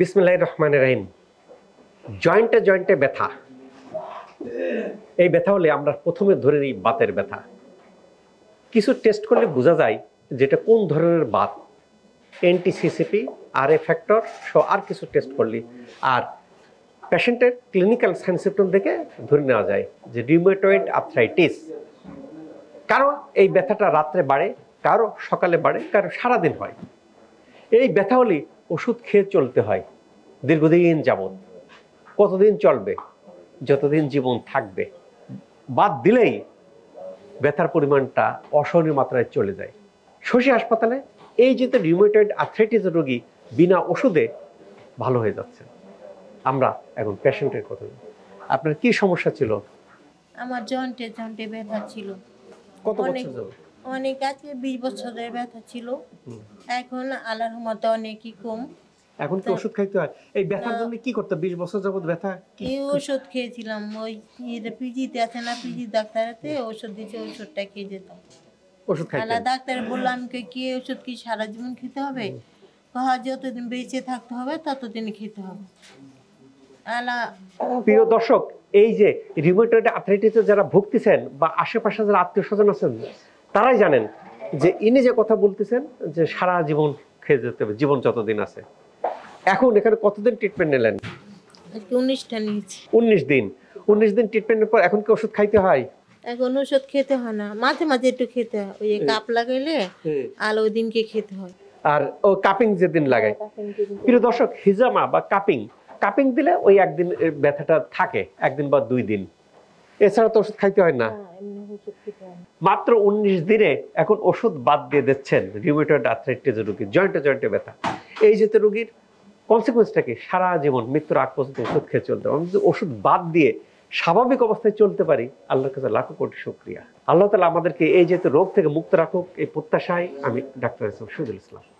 বিসমিল্লাহ রহমানের রহিম জয়েন্টে জয়েন্টে ব্যথা এই ব্যথা হলে আমরা প্রথমে ধরে নিই বাতের ব্যথা কিছু টেস্ট করলে বোঝা যায় যেটা কোন ধরনের বাত এনটিসিসিপি আর এ ফ্যাক্টর সহ আর কিছু টেস্ট করলে আর পেশেন্টের ক্লিনিক্যাল সাইন সিমটম দেখে ধরে নেওয়া যায় যে রিউমেটয়েড আর্থ্রাইটিস কারণ এই ব্যথাটা রাত্রে বাড়ে কারো সকালে বাড়ে কারো সারাদিন হয় এই ব্যথা হলে ওষুধ খেয়ে চলতে হয় দীর্ঘদিন যাবত কতদিন চলবে যতদিন জীবন থাকবে বাদ দিলেই ব্যথার পরিমাণটা অসহনীয় মাত্রায় চলে যায় শশী হাসপাতালে এই যে রিউমেটয়েড আর্থ্রাইটিস রোগী বিনা ওষুধে ভালো হয়ে যাচ্ছে আমরা এখন পেশেন্টের কথা আপনার কি সমস্যা ছিল আমার জয়েন্টে জয়েন্টে ব্যথা ছিল কত বছর অনেক আজকে বিশ বছরের ব্যথা ছিল এখন আল্লাহর মতো অনেকই কম এখন কি ওষুধ খাইতে হয় এই ব্যথার জন্য কি করতে বিশ বছর যাবৎ ব্যথা কি ওষুধ খেয়েছিলাম ওই পিজিতে আছে না পিজি ডাক্তারেতে ওষুধ দিয়েছে ওষুধটা খেয়ে যেতাম ডাক্তার বললাম কি ওষুধ কি সারা জীবন খেতে হবে যতদিন বেঁচে থাকতে হবে ততদিন খেতে হবে আলা প্রিয় দর্শক এই যে রিউমেটয়েড আর্থ্রাইটিসে যারা ভুগতেছেন বা আশেপাশে যারা আত্মীয় স্বজন আছেন তারাই জানেন যে ইনি যে কথা বলতেছেন যে সারা জীবন খেয়ে যেতে হবে জীবন যতদিন আছে এখন এখানে কতদিন ট্রিটমেন্ট নিলেন উনিশ দিন উনিশ দিন ট্রিটমেন্টের পর এখন কি ওষুধ খাইতে হয় এখন ওষুধ খেতে হয় না মাঝে মাঝে একটু খেতে হয় ওই কাপ লাগাইলে আর ওই দিনকে খেতে হয় আর ও কাপিং যেদিন লাগায় প্রিয় দর্শক হিজামা বা কাপিং কাপিং দিলে ওই একদিন ব্যথাটা থাকে একদিন বা দুই দিন এছাড়া তো ওষুধ খাইতে হয় না মাত্র উনিশ দিনে এখন ওষুধ বাদ দিয়ে দিচ্ছেন রিউমেটয়েড আর্থ্রাইটিস রোগীর জয়েন্টে জয়েন্টে ব্যথা এই যেতে রোগীর কনসিকুয়েন্সটা কি সারা জীবন মৃত্যুর আগ পর্যন্ত ওষুধ খেয়ে চলতে আমি যদি ওষুধ বাদ দিয়ে স্বাভাবিক অবস্থায় চলতে পারি আল্লাহর কাছে লাখো কোটি সুক্রিয়া আল্লাহ তালা আমাদেরকে এই যেহেতু রোগ থেকে মুক্ত রাখুক এই প্রত্যাশায় আমি ডাক্তার সুদুল ইসলাম